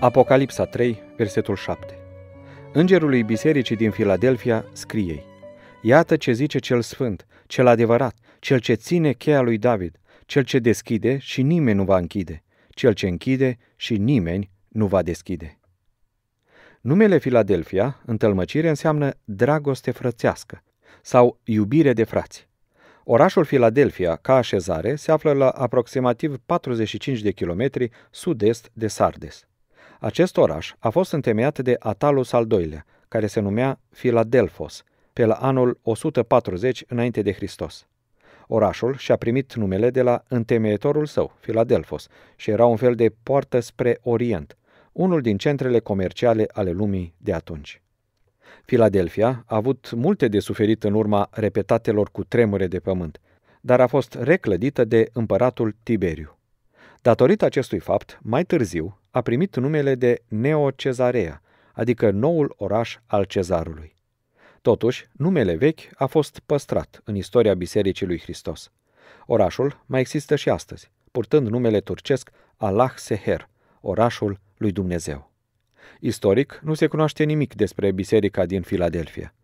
Apocalipsa 3, versetul 7 Îngerului bisericii din Filadelfia scrie: Iată ce zice cel sfânt, cel adevărat, cel ce ține cheia lui David, cel ce deschide și nimeni nu va închide, cel ce închide și nimeni nu va deschide. Numele Filadelfia, în tălmăcire, înseamnă dragoste frățească sau iubire de frați. Orașul Filadelfia, ca așezare, se află la aproximativ 45 de kilometri sud-est de Sardes. Acest oraș a fost întemeiat de Atalus al II-lea, care se numea Filadelfos, pe la anul 140 înainte de Hristos. Orașul și-a primit numele de la întemeietorul său, Filadelfos, și era un fel de poartă spre Orient, unul din centrele comerciale ale lumii de atunci. Filadelfia a avut multe de suferit în urma repetatelor cu tremure de pământ, dar a fost reclădită de împăratul Tiberiu. Datorită acestui fapt, mai târziu, a primit numele de Neocezarea, adică noul oraș al cezarului. Totuși, numele vechi a fost păstrat în istoria Bisericii lui Hristos. Orașul mai există și astăzi, purtând numele turcesc Allah Seher, orașul lui Dumnezeu. Istoric, nu se cunoaște nimic despre biserica din Filadelfia.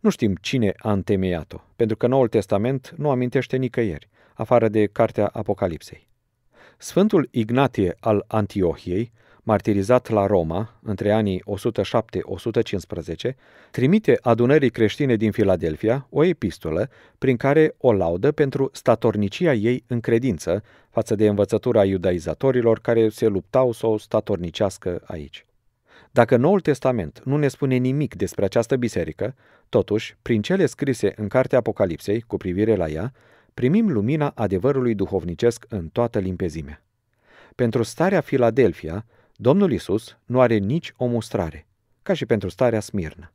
Nu știm cine a întemeiat-o, pentru că Noul Testament nu amintește nicăieri, afară de Cartea Apocalipsei. Sfântul Ignatie al Antiohiei, martirizat la Roma între anii 107-115, trimite adunării creștine din Filadelfia o epistolă prin care o laudă pentru statornicia ei în credință față de învățătura iudaizatorilor care se luptau să o statornicească aici. Dacă Noul Testament nu ne spune nimic despre această biserică, totuși, prin cele scrise în Cartea Apocalipsei cu privire la ea, primim lumina adevărului duhovnicesc în toată limpezimea. Pentru starea Filadelfia, Domnul Isus nu are nici o mustrare, ca și pentru starea Smirnă.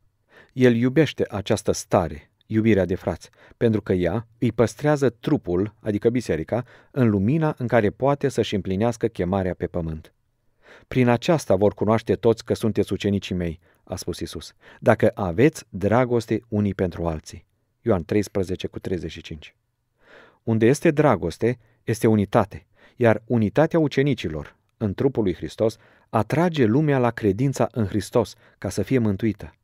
El iubește această stare, iubirea de frați, pentru că ea îi păstrează trupul, adică biserica, în lumina în care poate să-și împlinească chemarea pe pământ. Prin aceasta vor cunoaște toți că sunteți ucenicii mei, a spus Isus, dacă aveți dragoste unii pentru alții. Ioan 13 cu 35. Unde este dragoste, este unitate, iar unitatea ucenicilor în trupul lui Hristos atrage lumea la credința în Hristos ca să fie mântuită.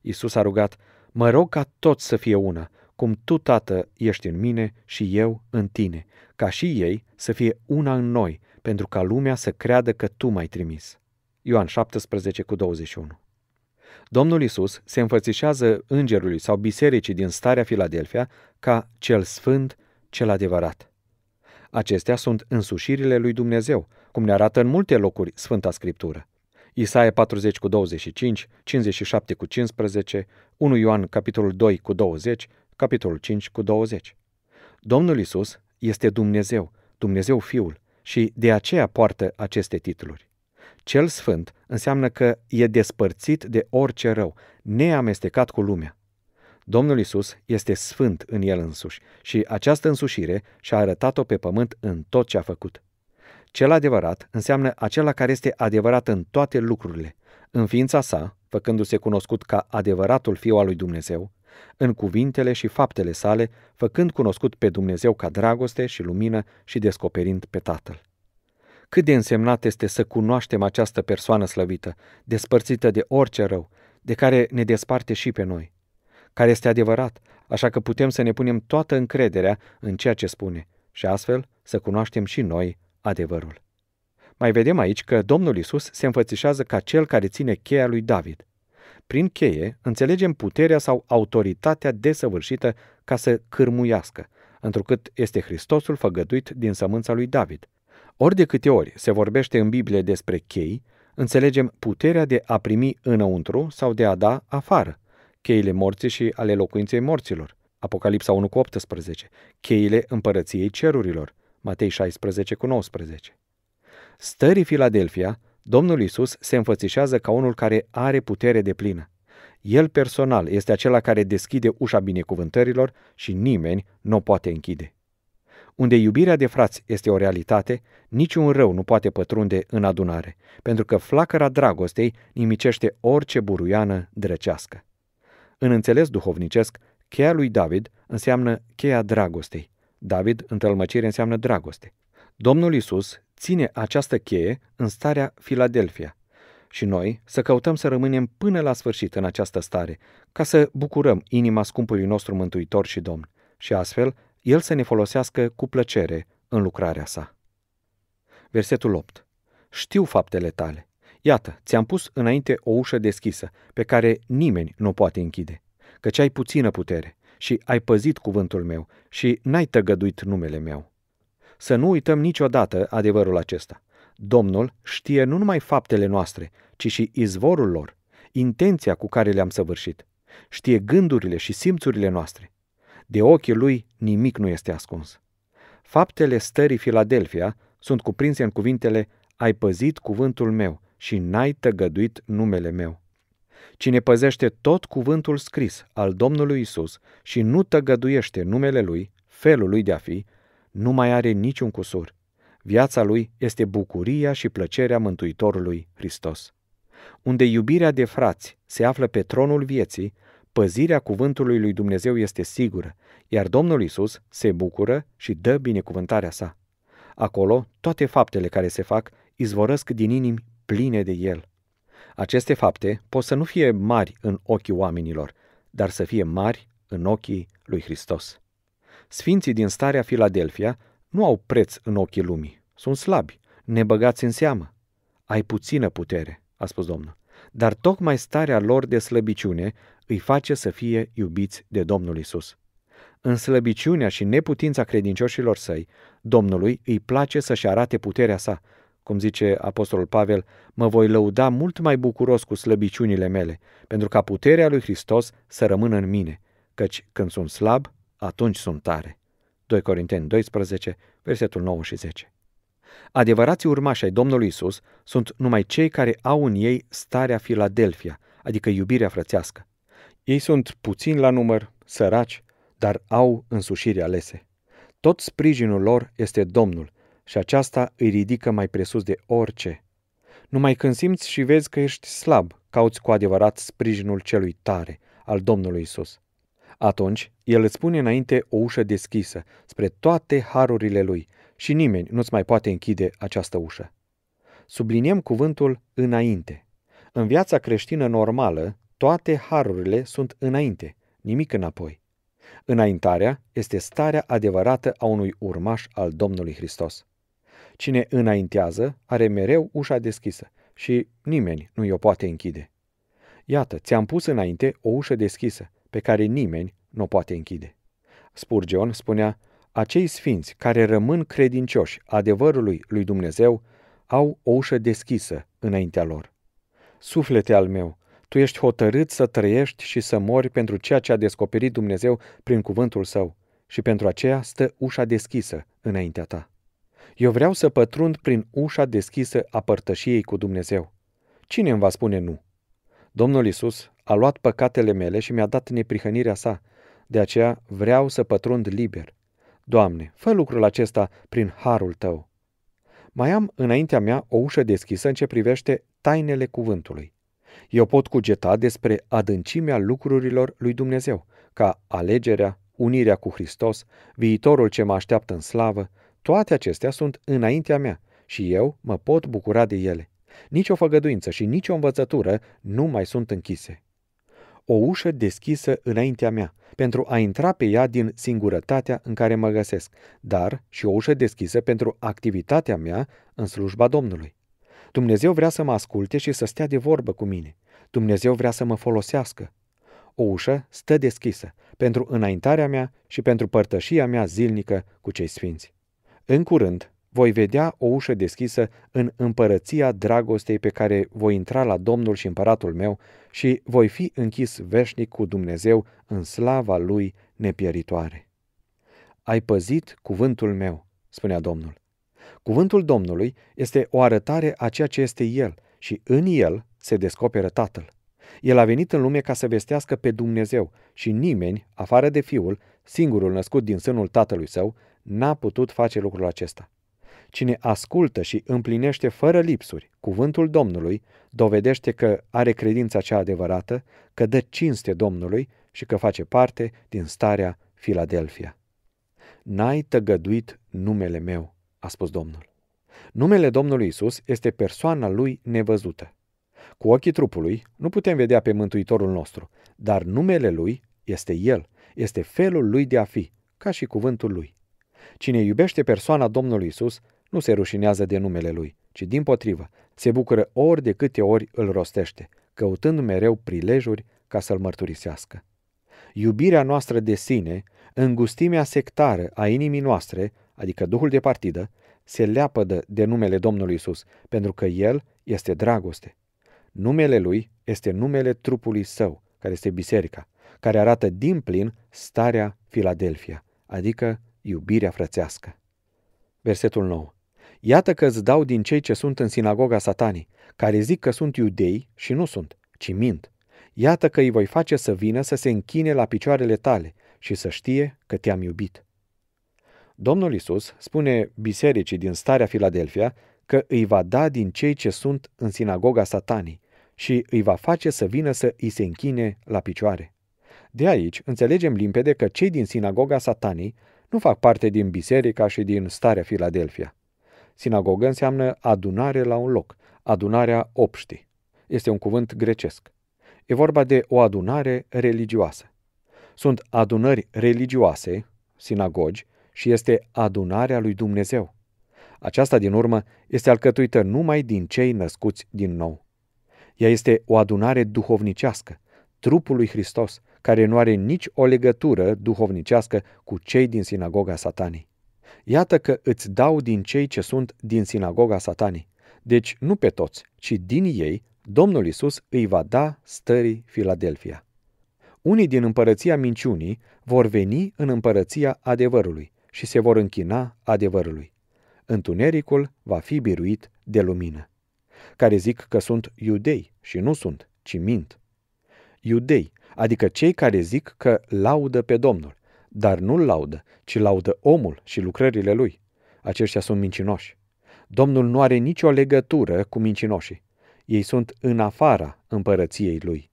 Isus a rugat, mă rog ca toți să fie una, cum tu, Tată, ești în mine și eu în tine, ca și ei să fie una în noi, pentru ca lumea să creadă că tu m-ai trimis. Ioan 17 cu 21 Domnul Isus se înfățișează îngerului sau bisericii din starea Filadelfia ca cel sfânt, cel adevărat. Acestea sunt însușirile lui Dumnezeu, cum ne arată în multe locuri Sfânta Scriptură. Isaia 40 cu 25, 57 cu 15, 1 Ioan capitolul 2 cu 20, capitolul 5 cu 20. Domnul Isus este Dumnezeu, Dumnezeu Fiul, și de aceea poartă aceste titluri. Cel Sfânt înseamnă că e despărțit de orice rău, neamestecat cu lumea. Domnul Isus este sfânt în el însuși și această însușire și-a arătat-o pe pământ în tot ce a făcut. Cel adevărat înseamnă acela care este adevărat în toate lucrurile, în ființa sa, făcându-se cunoscut ca adevăratul fiu al lui Dumnezeu, în cuvintele și faptele sale, făcând cunoscut pe Dumnezeu ca dragoste și lumină și descoperind pe Tatăl. Cât de însemnat este să cunoaștem această persoană slăvită, despărțită de orice rău, de care ne desparte și pe noi – care este adevărat, așa că putem să ne punem toată încrederea în ceea ce spune și astfel să cunoaștem și noi adevărul. Mai vedem aici că Domnul Isus se înfățișează ca cel care ține cheia lui David. Prin cheie înțelegem puterea sau autoritatea desăvârșită ca să cârmuiască, întrucât este Hristosul făgăduit din sămânța lui David. Ori de câte ori se vorbește în Biblie despre chei, înțelegem puterea de a primi înăuntru sau de a da afară, cheile morții și ale locuinței morților, Apocalipsa 1 cu 18, cheile împărăției cerurilor, Matei 16 cu 19. Stării Filadelfia, Domnul Isus se înfățișează ca unul care are putere de plină. El personal este acela care deschide ușa binecuvântărilor și nimeni nu o poate închide. Unde iubirea de frați este o realitate, niciun rău nu poate pătrunde în adunare, pentru că flacăra dragostei nimicește orice buruiană drăcească. În înțeles duhovnicesc, cheia lui David înseamnă cheia dragostei. David, în tălmăcire, înseamnă dragoste. Domnul Isus ține această cheie în starea Filadelfia și noi să căutăm să rămânem până la sfârșit în această stare, ca să bucurăm inima scumpului nostru Mântuitor și Domn și astfel El să ne folosească cu plăcere în lucrarea sa. Versetul 8. Știu faptele tale Iată, ți-am pus înainte o ușă deschisă, pe care nimeni nu o poate închide, căci ai puțină putere și ai păzit cuvântul meu și n-ai tăgăduit numele meu. Să nu uităm niciodată adevărul acesta. Domnul știe nu numai faptele noastre, ci și izvorul lor, intenția cu care le-am săvârșit. Știe gândurile și simțurile noastre. De ochii lui nimic nu este ascuns. Faptele stării Filadelfia sunt cuprinse în cuvintele ai păzit cuvântul meu și n-ai tăgăduit numele meu. Cine păzește tot cuvântul scris al Domnului Isus și nu tăgăduiește numele lui, felul lui de a fi, nu mai are niciun cusur. Viața lui este bucuria și plăcerea Mântuitorului Hristos. Unde iubirea de frați se află pe tronul vieții, păzirea cuvântului lui Dumnezeu este sigură, iar Domnul Isus se bucură și dă binecuvântarea sa. Acolo, toate faptele care se fac izvorăsc din inimi pline de el. Aceste fapte pot să nu fie mari în ochii oamenilor, dar să fie mari în ochii lui Hristos. Sfinții din starea Filadelfia nu au preț în ochii lumii, sunt slabi, nebăgați în seamă. Ai puțină putere, a spus Domnul, dar tocmai starea lor de slăbiciune îi face să fie iubiți de Domnul Isus. În slăbiciunea și neputința credincioșilor săi, Domnului îi place să-și arate puterea sa cum zice Apostolul Pavel, mă voi lăuda mult mai bucuros cu slăbiciunile mele, pentru ca puterea lui Hristos să rămână în mine, căci când sunt slab, atunci sunt tare. 2 Corinteni 12, versetul 9 și 10. Adevărații urmași ai Domnului Isus sunt numai cei care au în ei starea Filadelfia, adică iubirea frățească. Ei sunt puțini la număr, săraci, dar au însușiri alese. Tot sprijinul lor este Domnul, și aceasta îi ridică mai presus de orice. Numai când simți și vezi că ești slab, cauți cu adevărat sprijinul celui tare, al Domnului Isus. Atunci, El îți pune înainte o ușă deschisă spre toate harurile Lui și nimeni nu-ți mai poate închide această ușă. Subliniem cuvântul înainte. În viața creștină normală, toate harurile sunt înainte, nimic înapoi. Înaintarea este starea adevărată a unui urmaș al Domnului Hristos. Cine înaintează are mereu ușa deschisă și nimeni nu i-o poate închide. Iată, ți-am pus înainte o ușă deschisă, pe care nimeni nu o poate închide. Spurgeon spunea, acei sfinți care rămân credincioși adevărului lui Dumnezeu au o ușă deschisă înaintea lor. Suflete al meu, tu ești hotărât să trăiești și să mori pentru ceea ce a descoperit Dumnezeu prin cuvântul său și pentru aceea stă ușa deschisă înaintea ta. Eu vreau să pătrund prin ușa deschisă a părtășiei cu Dumnezeu. Cine îmi va spune nu? Domnul Isus a luat păcatele mele și mi-a dat neprihănirea sa. De aceea vreau să pătrund liber. Doamne, fă lucrul acesta prin harul tău. Mai am înaintea mea o ușă deschisă în ce privește tainele cuvântului. Eu pot cugeta despre adâncimea lucrurilor lui Dumnezeu, ca alegerea, unirea cu Hristos, viitorul ce mă așteaptă în slavă, toate acestea sunt înaintea mea și eu mă pot bucura de ele. Nici o făgăduință și nici o învățătură nu mai sunt închise. O ușă deschisă înaintea mea, pentru a intra pe ea din singurătatea în care mă găsesc, dar și o ușă deschisă pentru activitatea mea în slujba Domnului. Dumnezeu vrea să mă asculte și să stea de vorbă cu mine. Dumnezeu vrea să mă folosească. O ușă stă deschisă pentru înaintarea mea și pentru părtășia mea zilnică cu cei sfinți. În curând, voi vedea o ușă deschisă în împărăția dragostei pe care voi intra la Domnul și împăratul meu și voi fi închis veșnic cu Dumnezeu în slava lui nepieritoare. Ai păzit cuvântul meu, spunea Domnul. Cuvântul Domnului este o arătare a ceea ce este El și în El se descoperă Tatăl. El a venit în lume ca să vestească pe Dumnezeu și nimeni, afară de Fiul, singurul născut din sânul Tatălui Său, n-a putut face lucrul acesta. Cine ascultă și împlinește fără lipsuri cuvântul Domnului, dovedește că are credința cea adevărată, că dă cinste Domnului și că face parte din starea Filadelfia. N-ai tăgăduit numele meu, a spus Domnul. Numele Domnului Isus este persoana lui nevăzută. Cu ochii trupului nu putem vedea pe Mântuitorul nostru, dar numele lui este El, este felul lui de a fi, ca și cuvântul lui. Cine iubește persoana Domnului Isus, nu se rușinează de numele lui, ci din potrivă, se bucură ori de câte ori îl rostește, căutând mereu prilejuri ca să-l mărturisească. Iubirea noastră de sine, îngustimea sectară a inimii noastre, adică duhul de partidă, se leapădă de numele Domnului Isus, pentru că El este dragoste. Numele Lui este numele trupului Său, care este biserica, care arată din plin starea Filadelfia, adică iubirea frățească. Versetul 9. Iată că îți dau din cei ce sunt în sinagoga satanii, care zic că sunt iudei și nu sunt, ci mint. Iată că îi voi face să vină să se închine la picioarele tale și să știe că te-am iubit. Domnul Isus spune bisericii din starea Filadelfia că îi va da din cei ce sunt în sinagoga satanii și îi va face să vină să îi se închine la picioare. De aici înțelegem limpede că cei din sinagoga satanii nu fac parte din biserica și din starea Filadelfia. Sinagogă înseamnă adunare la un loc, adunarea obștii. Este un cuvânt grecesc. E vorba de o adunare religioasă. Sunt adunări religioase, sinagogi, și este adunarea lui Dumnezeu. Aceasta, din urmă, este alcătuită numai din cei născuți din nou. Ea este o adunare duhovnicească, trupul lui Hristos, care nu are nici o legătură duhovnicească cu cei din sinagoga satanii. Iată că îți dau din cei ce sunt din sinagoga satanii. Deci nu pe toți, ci din ei, Domnul Isus îi va da stării Filadelfia. Unii din împărăția minciunii vor veni în împărăția adevărului și se vor închina adevărului. Întunericul va fi biruit de lumină. Care zic că sunt iudei și nu sunt, ci mint iudei, adică cei care zic că laudă pe Domnul, dar nu-l laudă, ci laudă omul și lucrările lui. Aceștia sunt mincinoși. Domnul nu are nicio legătură cu mincinoșii. Ei sunt în afara împărăției lui.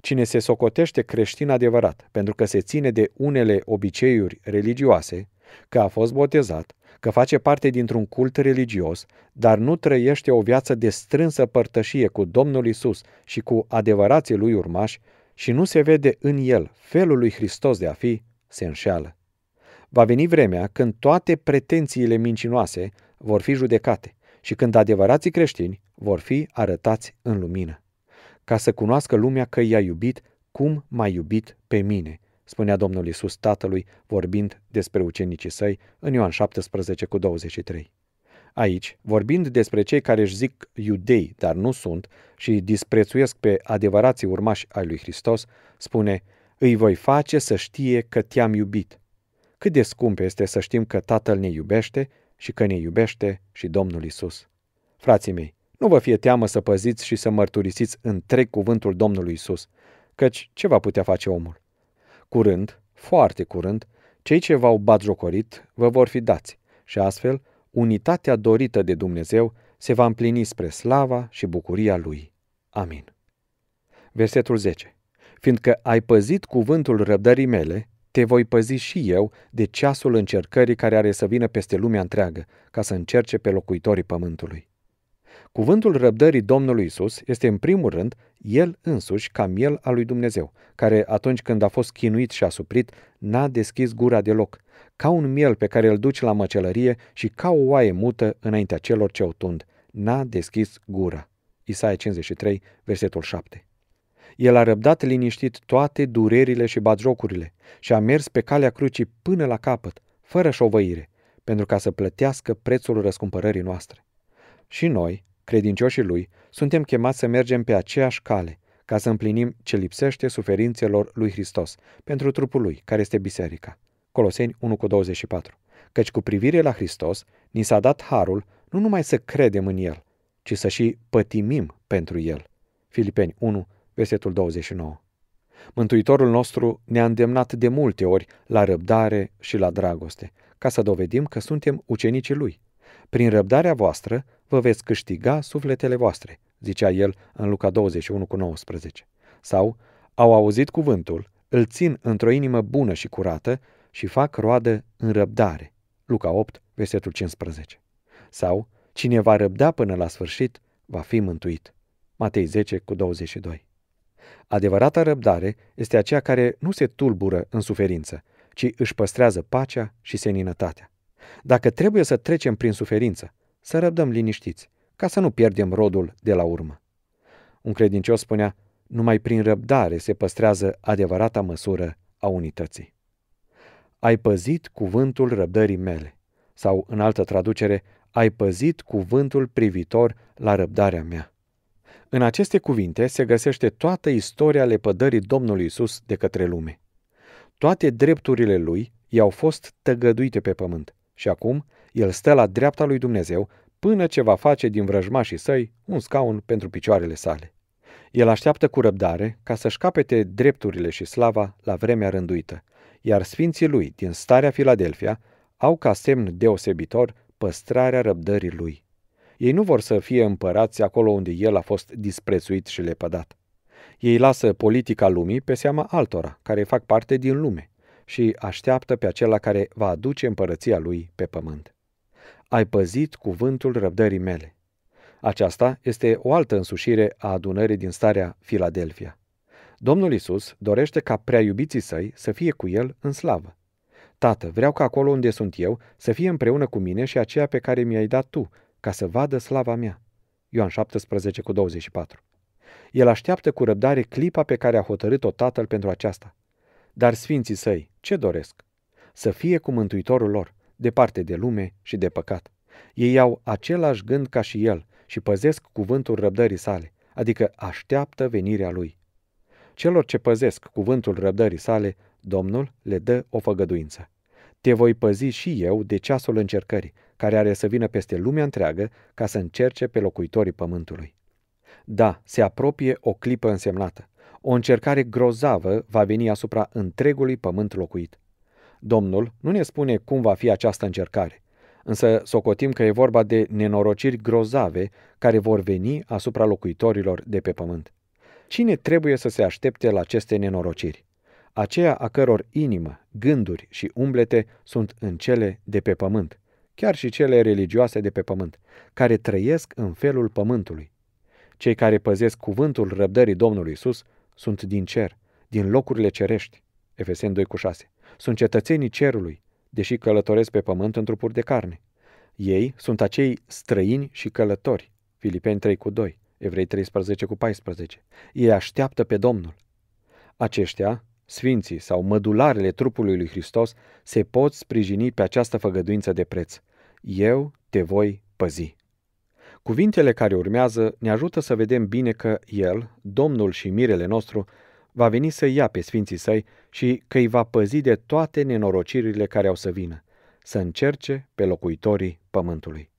Cine se socotește creștin adevărat pentru că se ține de unele obiceiuri religioase, că a fost botezat, că face parte dintr-un cult religios, dar nu trăiește o viață de strânsă părtășie cu Domnul Isus și cu adevărații lui urmași și nu se vede în el felul lui Hristos de a fi, se înșeală. Va veni vremea când toate pretențiile mincinoase vor fi judecate și când adevărații creștini vor fi arătați în lumină, ca să cunoască lumea că i-a iubit cum m-a iubit pe mine – spunea Domnul Isus Tatălui, vorbind despre ucenicii săi în Ioan 17 cu 23. Aici, vorbind despre cei care își zic iudei, dar nu sunt, și disprețuiesc pe adevărații urmași ai lui Hristos, spune, îi voi face să știe că te-am iubit. Cât de scump este să știm că Tatăl ne iubește și că ne iubește și Domnul Isus. Frații mei, nu vă fie teamă să păziți și să mărturisiți întreg cuvântul Domnului Isus, căci ce va putea face omul? Curând, foarte curând, cei ce v-au batjocorit vă vor fi dați și astfel unitatea dorită de Dumnezeu se va împlini spre slava și bucuria Lui. Amin. Versetul 10. Fiindcă ai păzit cuvântul răbdării mele, te voi păzi și eu de ceasul încercării care are să vină peste lumea întreagă, ca să încerce pe locuitorii pământului. Cuvântul răbdării Domnului Isus este în primul rând el însuși ca miel al lui Dumnezeu, care atunci când a fost chinuit și asuprit, n-a deschis gura deloc, ca un miel pe care îl duci la măcelărie și ca o oaie mută înaintea celor ce o tund, n-a deschis gura. Isaia 53, versetul 7. El a răbdat liniștit toate durerile și batjocurile și a mers pe calea crucii până la capăt, fără șovăire, pentru ca să plătească prețul răscumpărării noastre. Și noi, credincioșii lui, suntem chemați să mergem pe aceeași cale, ca să împlinim ce lipsește suferințelor lui Hristos, pentru trupul lui, care este biserica. Coloseni 1,24 Căci cu privire la Hristos, ni s-a dat harul nu numai să credem în El, ci să și pătimim pentru El. Filipeni 1, versetul 29. Mântuitorul nostru ne-a îndemnat de multe ori la răbdare și la dragoste, ca să dovedim că suntem ucenicii Lui – prin răbdarea voastră vă veți câștiga sufletele voastre, zicea el în Luca 21 cu 19. Sau, au auzit cuvântul, îl țin într-o inimă bună și curată și fac roadă în răbdare. Luca 8, versetul 15. Sau, cine va răbda până la sfârșit, va fi mântuit. Matei 10 cu 22. Adevărata răbdare este aceea care nu se tulbură în suferință, ci își păstrează pacea și seninătatea. Dacă trebuie să trecem prin suferință, să răbdăm liniștiți, ca să nu pierdem rodul de la urmă. Un credincios spunea, numai prin răbdare se păstrează adevărata măsură a unității. Ai păzit cuvântul răbdării mele, sau, în altă traducere, ai păzit cuvântul privitor la răbdarea mea. În aceste cuvinte se găsește toată istoria lepădării Domnului Isus de către lume. Toate drepturile lui i-au fost tăgăduite pe pământ, și acum el stă la dreapta lui Dumnezeu până ce va face din vrăjmașii săi un scaun pentru picioarele sale. El așteaptă cu răbdare ca să-și capete drepturile și slava la vremea rânduită, iar sfinții lui din starea Filadelfia au ca semn deosebitor păstrarea răbdării lui. Ei nu vor să fie împărați acolo unde el a fost disprețuit și lepădat. Ei lasă politica lumii pe seama altora, care fac parte din lume și așteaptă pe acela care va aduce împărăția lui pe pământ. Ai păzit cuvântul răbdării mele. Aceasta este o altă însușire a adunării din starea Filadelfia. Domnul Isus dorește ca prea iubiții săi să fie cu el în slavă. Tată, vreau ca acolo unde sunt eu să fie împreună cu mine și aceea pe care mi-ai dat tu, ca să vadă slava mea. Ioan 17 cu 24. El așteaptă cu răbdare clipa pe care a hotărât-o tatăl pentru aceasta. Dar sfinții săi ce doresc? Să fie cu mântuitorul lor, departe de lume și de păcat. Ei au același gând ca și el și păzesc cuvântul răbdării sale, adică așteaptă venirea lui. Celor ce păzesc cuvântul răbdării sale, Domnul le dă o făgăduință. Te voi păzi și eu de ceasul încercării, care are să vină peste lumea întreagă ca să încerce pe locuitorii pământului. Da, se apropie o clipă însemnată, o încercare grozavă va veni asupra întregului pământ locuit. Domnul nu ne spune cum va fi această încercare, însă socotim că e vorba de nenorociri grozave care vor veni asupra locuitorilor de pe pământ. Cine trebuie să se aștepte la aceste nenorociri? Aceea a căror inimă, gânduri și umblete sunt în cele de pe pământ, chiar și cele religioase de pe pământ, care trăiesc în felul pământului. Cei care păzesc cuvântul răbdării Domnului Isus sunt din cer, din locurile cerești, Efeseni 2 cu 6. Sunt cetățenii cerului, deși călătoresc pe pământ în trupuri de carne. Ei sunt acei străini și călători, Filipeni 3 cu 2, Evrei 13 cu 14. Ei așteaptă pe Domnul. Aceștia, sfinții sau mădularele trupului lui Hristos, se pot sprijini pe această făgăduință de preț. Eu te voi păzi. Cuvintele care urmează ne ajută să vedem bine că El, Domnul și Mirele nostru, va veni să ia pe Sfinții Săi și că îi va păzi de toate nenorocirile care au să vină, să încerce pe locuitorii pământului.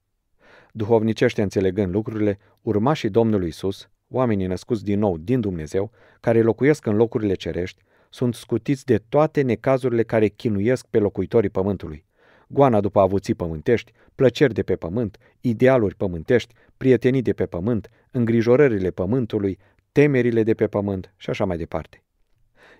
Duhovnicește înțelegând lucrurile, urmașii Domnului Isus, oamenii născuți din nou din Dumnezeu, care locuiesc în locurile cerești, sunt scutiți de toate necazurile care chinuiesc pe locuitorii pământului goana după avuții pământești, plăceri de pe pământ, idealuri pământești, prietenii de pe pământ, îngrijorările pământului, temerile de pe pământ și așa mai departe.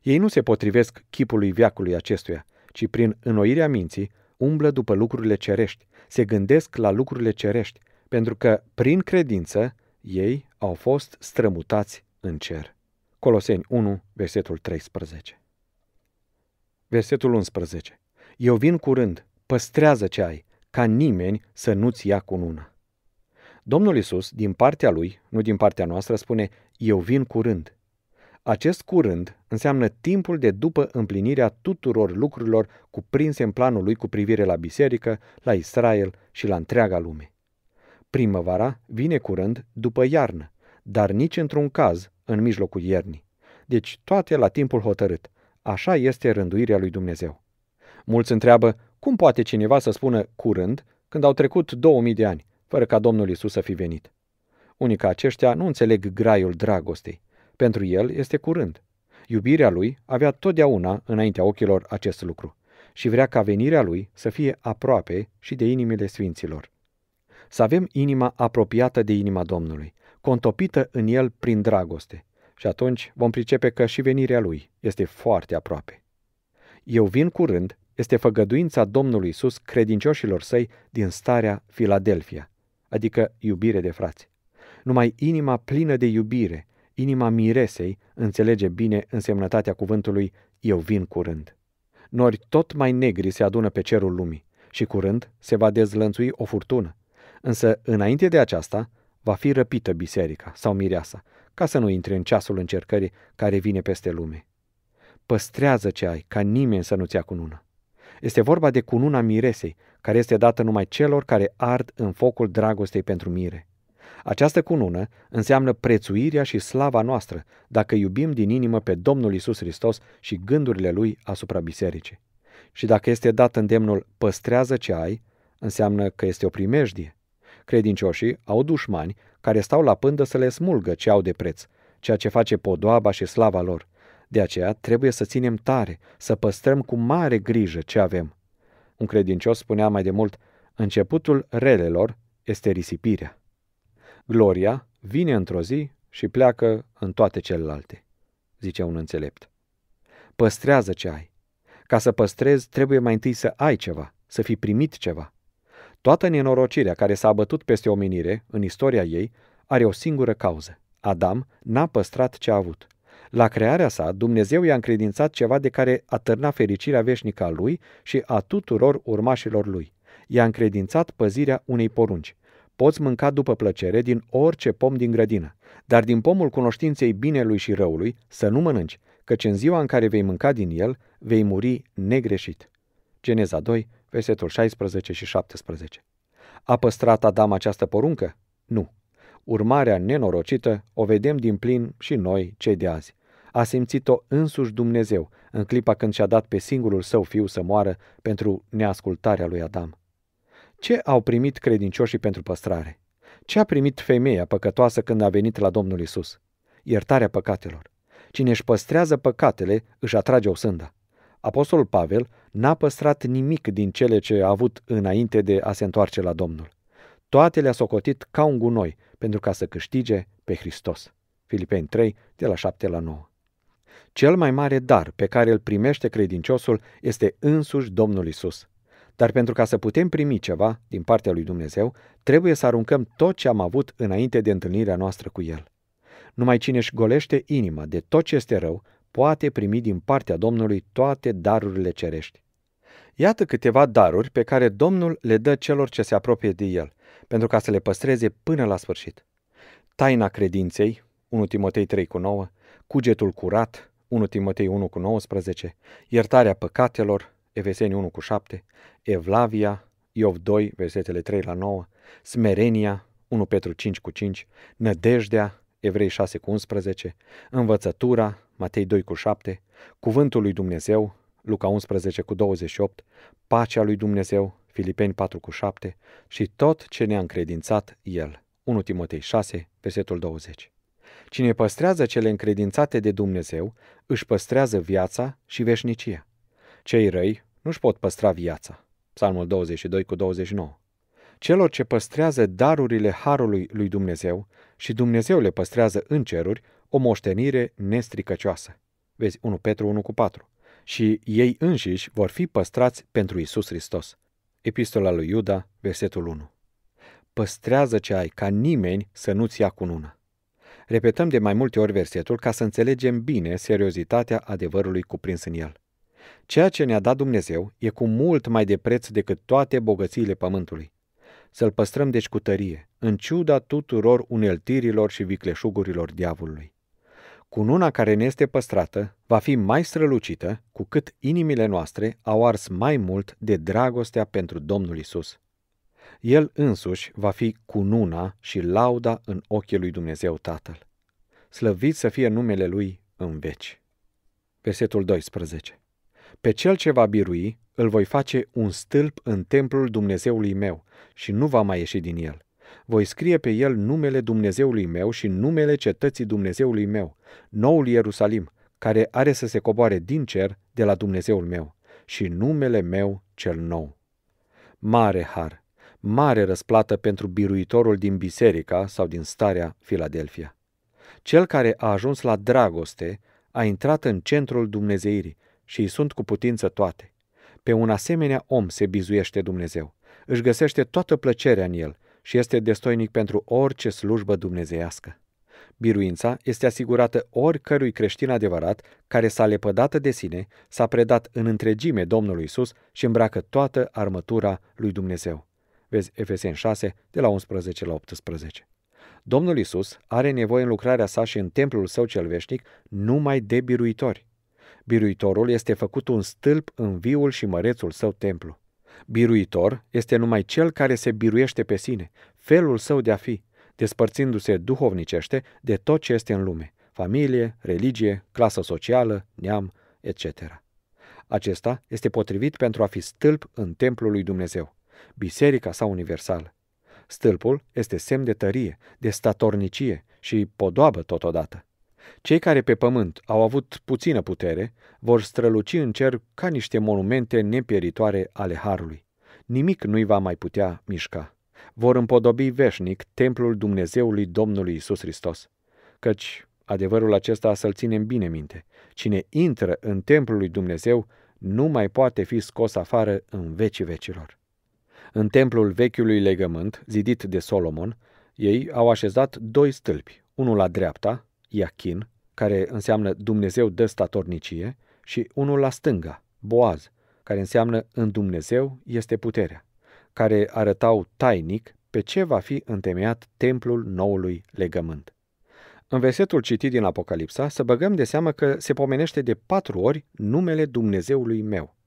Ei nu se potrivesc chipului viacului acestuia, ci prin înnoirea minții umblă după lucrurile cerești, se gândesc la lucrurile cerești, pentru că, prin credință, ei au fost strămutați în cer. Coloseni 1, versetul 13. Versetul 11. Eu vin curând, păstrează ce ai, ca nimeni să nu-ți ia una. Domnul Isus, din partea lui, nu din partea noastră, spune, eu vin curând. Acest curând înseamnă timpul de după împlinirea tuturor lucrurilor cuprinse în planul lui cu privire la biserică, la Israel și la întreaga lume. Primăvara vine curând după iarnă, dar nici într-un caz în mijlocul iernii. Deci toate la timpul hotărât. Așa este rânduirea lui Dumnezeu. Mulți întreabă, cum poate cineva să spună curând când au trecut 2000 de ani, fără ca Domnul Isus să fi venit? Unii ca aceștia nu înțeleg graiul dragostei. Pentru el este curând. Iubirea lui avea totdeauna înaintea ochilor acest lucru și vrea ca venirea lui să fie aproape și de inimile sfinților. Să avem inima apropiată de inima Domnului, contopită în el prin dragoste, și atunci vom pricepe că și venirea lui este foarte aproape. Eu vin curând este făgăduința Domnului Isus credincioșilor săi din starea Filadelfia, adică iubire de frați. Numai inima plină de iubire, inima miresei, înțelege bine însemnătatea cuvântului Eu vin curând. Nori tot mai negri se adună pe cerul lumii și curând se va dezlănțui o furtună. Însă, înainte de aceasta, va fi răpită biserica sau mireasa, ca să nu intre în ceasul încercării care vine peste lume. Păstrează ce ai, ca nimeni să nu-ți ia nună. Este vorba de cununa miresei, care este dată numai celor care ard în focul dragostei pentru mire. Această cunună înseamnă prețuirea și slava noastră dacă iubim din inimă pe Domnul Isus Hristos și gândurile Lui asupra bisericii. Și dacă este dat îndemnul păstrează ce ai, înseamnă că este o primejdie. Credincioșii au dușmani care stau la pândă să le smulgă ce au de preț, ceea ce face podoaba și slava lor, de aceea trebuie să ținem tare, să păstrăm cu mare grijă ce avem. Un credincios spunea mai de mult, începutul relelor este risipirea. Gloria vine într-o zi și pleacă în toate celelalte, zice un înțelept. Păstrează ce ai. Ca să păstrezi, trebuie mai întâi să ai ceva, să fi primit ceva. Toată nenorocirea care s-a bătut peste omenire, în istoria ei, are o singură cauză. Adam n-a păstrat ce a avut. La crearea sa, Dumnezeu i-a încredințat ceva de care atârna fericirea veșnică a lui și a tuturor urmașilor lui. I-a încredințat păzirea unei porunci. Poți mânca după plăcere din orice pom din grădină, dar din pomul cunoștinței binelui și răului să nu mănânci, căci în ziua în care vei mânca din el, vei muri negreșit. Geneza 2, versetul 16 și 17. A păstrat Adam această poruncă? Nu. Urmarea nenorocită o vedem din plin și noi, cei de azi a simțit-o însuși Dumnezeu în clipa când și-a dat pe singurul său fiu să moară pentru neascultarea lui Adam. Ce au primit credincioșii pentru păstrare? Ce a primit femeia păcătoasă când a venit la Domnul Isus? Iertarea păcatelor. Cine își păstrează păcatele, își atrage o sânda. Apostolul Pavel n-a păstrat nimic din cele ce a avut înainte de a se întoarce la Domnul. Toate le-a socotit ca un gunoi pentru ca să câștige pe Hristos. Filipeni 3, de la 7 la 9. Cel mai mare dar pe care îl primește credinciosul este însuși Domnul Isus. Dar pentru ca să putem primi ceva din partea lui Dumnezeu, trebuie să aruncăm tot ce am avut înainte de întâlnirea noastră cu El. Numai cine își golește inima de tot ce este rău, poate primi din partea Domnului toate darurile cerești. Iată câteva daruri pe care Domnul le dă celor ce se apropie de El, pentru ca să le păstreze până la sfârșit. Taina credinței, 1 Timotei 3 cu 9, cugetul curat, 1 Timotei 1 cu 19, iertarea păcatelor, Efeseni 1 cu 7, Evlavia, Iov 2, versetele 3 la 9, smerenia, 1 Petru 5 cu 5, nădejdea, Evrei 6 cu 11, învățătura, Matei 2 cu 7, cuvântul lui Dumnezeu, Luca 11 cu 28, pacea lui Dumnezeu, Filipeni 4 cu 7 și tot ce ne-a încredințat El. 1 Timotei 6, versetul 20. Cine păstrează cele încredințate de Dumnezeu, își păstrează viața și veșnicia. Cei răi nu-și pot păstra viața. Psalmul 22 cu 29. Celor ce păstrează darurile harului lui Dumnezeu și Dumnezeu le păstrează în ceruri o moștenire nestricăcioasă. Vezi 1 Petru 1 cu 4. Și ei înșiși vor fi păstrați pentru Isus Hristos. Epistola lui Iuda, versetul 1. Păstrează ce ai ca nimeni să nu-ți ia cununa. Repetăm de mai multe ori versetul ca să înțelegem bine seriozitatea adevărului cuprins în el. Ceea ce ne-a dat Dumnezeu e cu mult mai de preț decât toate bogățiile pământului. Să-l păstrăm deci cu tărie, în ciuda tuturor uneltirilor și vicleșugurilor diavolului. Cununa care ne este păstrată va fi mai strălucită cu cât inimile noastre au ars mai mult de dragostea pentru Domnul Isus. El însuși va fi cununa și lauda în ochii lui Dumnezeu Tatăl. Slăvit să fie numele Lui în veci. Versetul 12. Pe cel ce va birui, îl voi face un stâlp în templul Dumnezeului meu și nu va mai ieși din el. Voi scrie pe el numele Dumnezeului meu și numele cetății Dumnezeului meu, noul Ierusalim, care are să se coboare din cer de la Dumnezeul meu, și numele meu cel nou. Mare har! mare răsplată pentru biruitorul din biserica sau din starea Filadelfia. Cel care a ajuns la dragoste a intrat în centrul Dumnezeirii și îi sunt cu putință toate. Pe un asemenea om se bizuiește Dumnezeu, își găsește toată plăcerea în el și este destoinic pentru orice slujbă dumnezeiască. Biruința este asigurată oricărui creștin adevărat care s-a lepădat de sine, s-a predat în întregime Domnului Isus și îmbracă toată armătura lui Dumnezeu. Vezi Efeseni 6, de la 11 la 18. Domnul Isus are nevoie în lucrarea sa și în templul său cel veșnic numai de biruitori. Biruitorul este făcut un stâlp în viul și mărețul său templu. Biruitor este numai cel care se biruiește pe sine, felul său de a fi, despărțindu-se duhovnicește de tot ce este în lume, familie, religie, clasă socială, neam, etc. Acesta este potrivit pentru a fi stâlp în templul lui Dumnezeu. Biserica sa universală. Stâlpul este semn de tărie, de statornicie și podoabă totodată. Cei care pe pământ au avut puțină putere vor străluci în cer ca niște monumente nepieritoare ale harului. Nimic nu-i va mai putea mișca. Vor împodobi veșnic templul Dumnezeului Domnului Isus Hristos. Căci adevărul acesta să-l ținem bine minte. Cine intră în templul lui Dumnezeu nu mai poate fi scos afară în vecii vecilor. În templul vechiului legământ, zidit de Solomon, ei au așezat doi stâlpi, unul la dreapta, Iachin, care înseamnă Dumnezeu dă statornicie, și unul la stânga, Boaz, care înseamnă în Dumnezeu este puterea, care arătau tainic pe ce va fi întemeiat templul noului legământ. În versetul citit din Apocalipsa, să băgăm de seamă că se pomenește de patru ori numele Dumnezeului meu –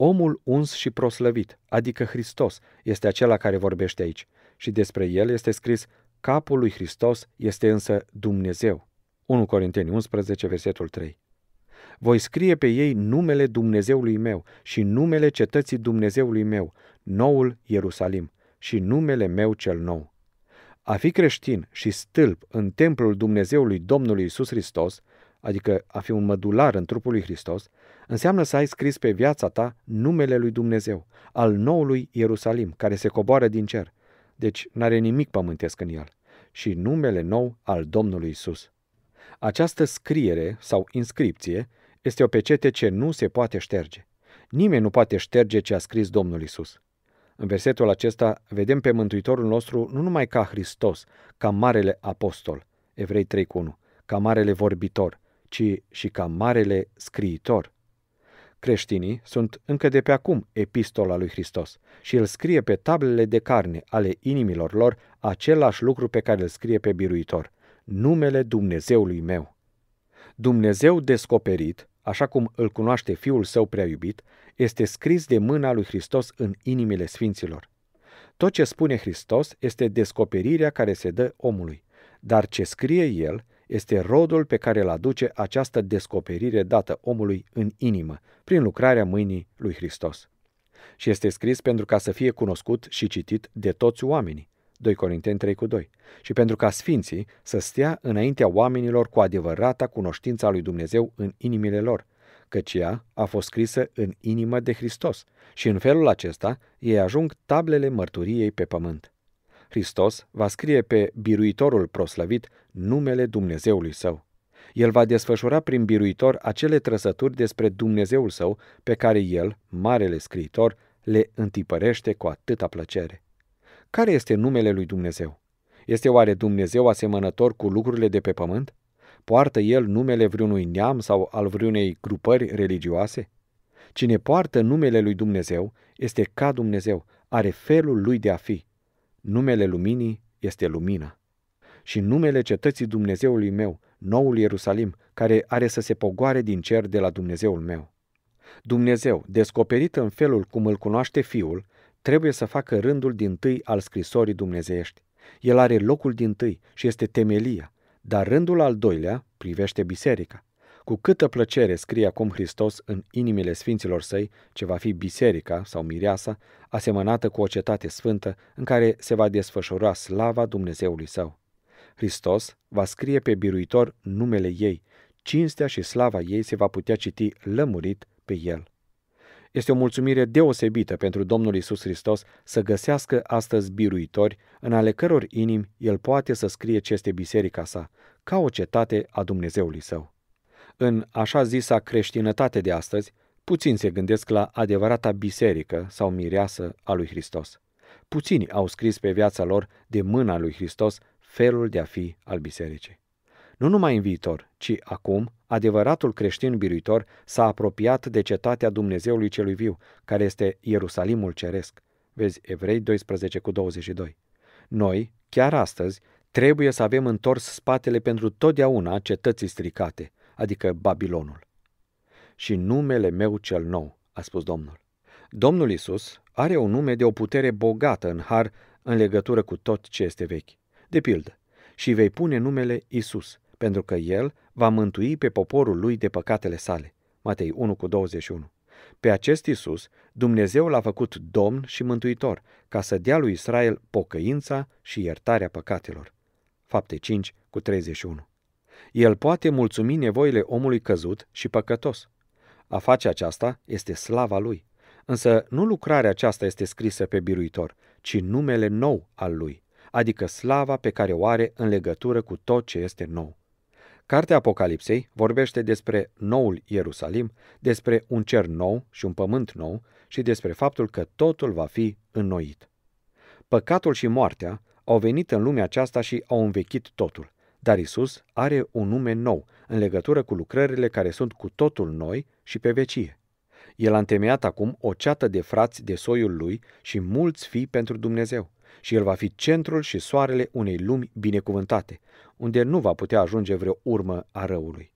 Omul uns și proslăvit, adică Hristos, este acela care vorbește aici și despre el este scris Capul lui Hristos este însă Dumnezeu. 1 Corinteni 11, versetul 3. Voi scrie pe ei numele Dumnezeului meu și numele cetății Dumnezeului meu, noul Ierusalim, și numele meu cel nou. A fi creștin și stâlp în templul Dumnezeului Domnului Isus Hristos, adică a fi un mădular în trupul lui Hristos, înseamnă să ai scris pe viața ta numele lui Dumnezeu, al noului Ierusalim, care se coboară din cer. Deci n-are nimic pământesc în el. Și numele nou al Domnului Isus. Această scriere sau inscripție este o pecete ce nu se poate șterge. Nimeni nu poate șterge ce a scris Domnul Isus. În versetul acesta vedem pe Mântuitorul nostru nu numai ca Hristos, ca Marele Apostol, Evrei 3,1, ca Marele Vorbitor, ci și ca Marele Scriitor, Creștinii sunt încă de pe acum epistola lui Hristos și el scrie pe tablele de carne ale inimilor lor același lucru pe care îl scrie pe biruitor, numele Dumnezeului meu. Dumnezeu descoperit, așa cum îl cunoaște Fiul Său prea iubit, este scris de mâna lui Hristos în inimile sfinților. Tot ce spune Hristos este descoperirea care se dă omului, dar ce scrie El este rodul pe care îl aduce această descoperire dată omului în inimă, prin lucrarea mâinii lui Hristos. Și este scris pentru ca să fie cunoscut și citit de toți oamenii, 2 Corinteni 3:2. și pentru ca sfinții să stea înaintea oamenilor cu adevărata cunoștința lui Dumnezeu în inimile lor, căci ea a fost scrisă în inimă de Hristos și în felul acesta ei ajung tablele mărturiei pe pământ. Hristos va scrie pe biruitorul proslăvit numele Dumnezeului său. El va desfășura prin biruitor acele trăsături despre Dumnezeul său pe care el, marele scriitor, le întipărește cu atâta plăcere. Care este numele lui Dumnezeu? Este oare Dumnezeu asemănător cu lucrurile de pe pământ? Poartă el numele vreunui neam sau al vreunei grupări religioase? Cine poartă numele lui Dumnezeu este ca Dumnezeu, are felul lui de a fi. Numele luminii este lumina. Și numele cetății Dumnezeului meu, noul Ierusalim, care are să se pogoare din cer de la Dumnezeul meu. Dumnezeu, descoperit în felul cum îl cunoaște Fiul, trebuie să facă rândul din tâi al scrisorii dumnezeiești. El are locul din tâi și este temelia, dar rândul al doilea privește biserica. Cu câtă plăcere scrie acum Hristos în inimile sfinților săi ce va fi biserica sau mireasa, asemănată cu o cetate sfântă în care se va desfășura slava Dumnezeului său. Hristos va scrie pe biruitor numele ei, cinstea și slava ei se va putea citi lămurit pe el. Este o mulțumire deosebită pentru Domnul Isus Hristos să găsească astăzi biruitori în ale căror inimi el poate să scrie ce este biserica sa, ca o cetate a Dumnezeului său. În așa zisa creștinătate de astăzi, puțini se gândesc la adevărata biserică sau mireasă a lui Hristos. Puțini au scris pe viața lor de mâna lui Hristos felul de a fi al bisericii. Nu numai în viitor, ci acum, adevăratul creștin biruitor s-a apropiat de cetatea Dumnezeului celui viu, care este Ierusalimul Ceresc. Vezi Evrei 12 cu 22. Noi, chiar astăzi, trebuie să avem întors spatele pentru totdeauna cetății stricate, adică Babilonul. Și numele meu cel nou, a spus Domnul. Domnul Isus are un nume de o putere bogată în har în legătură cu tot ce este vechi. De pildă, și vei pune numele Isus, pentru că El va mântui pe poporul lui de păcatele sale. Matei 1 cu 21. Pe acest Isus, Dumnezeu l-a făcut Domn și Mântuitor, ca să dea lui Israel pocăința și iertarea păcatelor. Fapte 5 cu 31. El poate mulțumi nevoile omului căzut și păcătos. A face aceasta este slava lui. Însă nu lucrarea aceasta este scrisă pe biruitor, ci numele nou al lui, adică slava pe care o are în legătură cu tot ce este nou. Cartea Apocalipsei vorbește despre noul Ierusalim, despre un cer nou și un pământ nou și despre faptul că totul va fi înnoit. Păcatul și moartea au venit în lumea aceasta și au învechit totul, dar Isus are un nume nou în legătură cu lucrările care sunt cu totul noi și pe vecie. El a întemeiat acum o ceată de frați de soiul lui și mulți fii pentru Dumnezeu și el va fi centrul și soarele unei lumi binecuvântate, unde nu va putea ajunge vreo urmă a răului.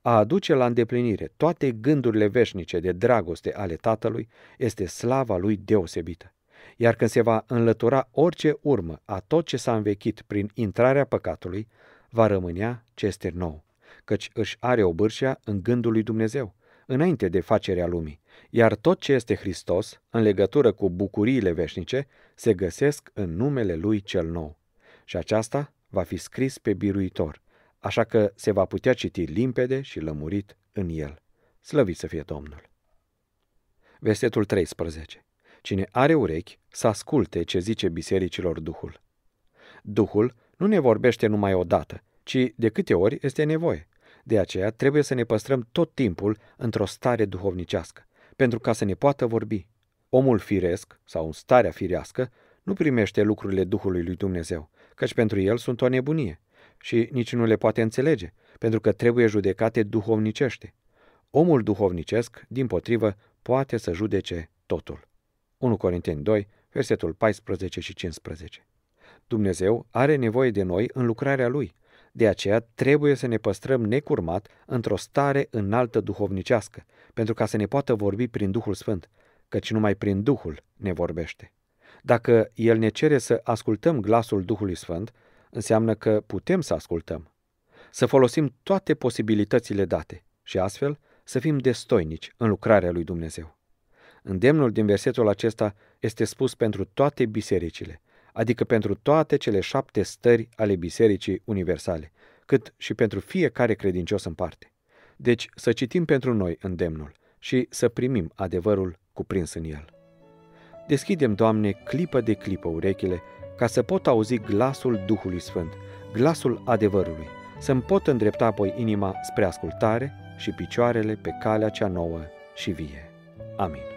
A aduce la îndeplinire toate gândurile veșnice de dragoste ale Tatălui este slava lui deosebită. Iar când se va înlătura orice urmă a tot ce s-a învechit prin intrarea păcatului, va rămânea ce este nou, căci își are obârșia în gândul lui Dumnezeu, înainte de facerea lumii, iar tot ce este Hristos, în legătură cu bucuriile veșnice, se găsesc în numele Lui cel nou. Și aceasta va fi scris pe biruitor, așa că se va putea citi limpede și lămurit în el. Slăvit să fie Domnul! Versetul 13. Cine are urechi, să asculte ce zice bisericilor Duhul. Duhul nu ne vorbește numai o dată, ci de câte ori este nevoie. De aceea trebuie să ne păstrăm tot timpul într-o stare duhovnicească, pentru ca să ne poată vorbi. Omul firesc sau în starea firească nu primește lucrurile Duhului lui Dumnezeu, căci pentru el sunt o nebunie și nici nu le poate înțelege, pentru că trebuie judecate duhovnicește. Omul duhovnicesc, din potrivă, poate să judece totul. 1 Corinteni 2, versetul 14 și 15. Dumnezeu are nevoie de noi în lucrarea Lui. De aceea trebuie să ne păstrăm necurmat într-o stare înaltă duhovnicească, pentru ca să ne poată vorbi prin Duhul Sfânt, căci numai prin Duhul ne vorbește. Dacă El ne cere să ascultăm glasul Duhului Sfânt, înseamnă că putem să ascultăm, să folosim toate posibilitățile date și astfel să fim destoinici în lucrarea lui Dumnezeu. Îndemnul din versetul acesta este spus pentru toate bisericile, adică pentru toate cele șapte stări ale Bisericii Universale, cât și pentru fiecare credincios în parte. Deci să citim pentru noi îndemnul și să primim adevărul cuprins în el. Deschidem, Doamne, clipă de clipă urechile, ca să pot auzi glasul Duhului Sfânt, glasul adevărului, să-mi pot îndrepta apoi inima spre ascultare și picioarele pe calea cea nouă și vie. Amin.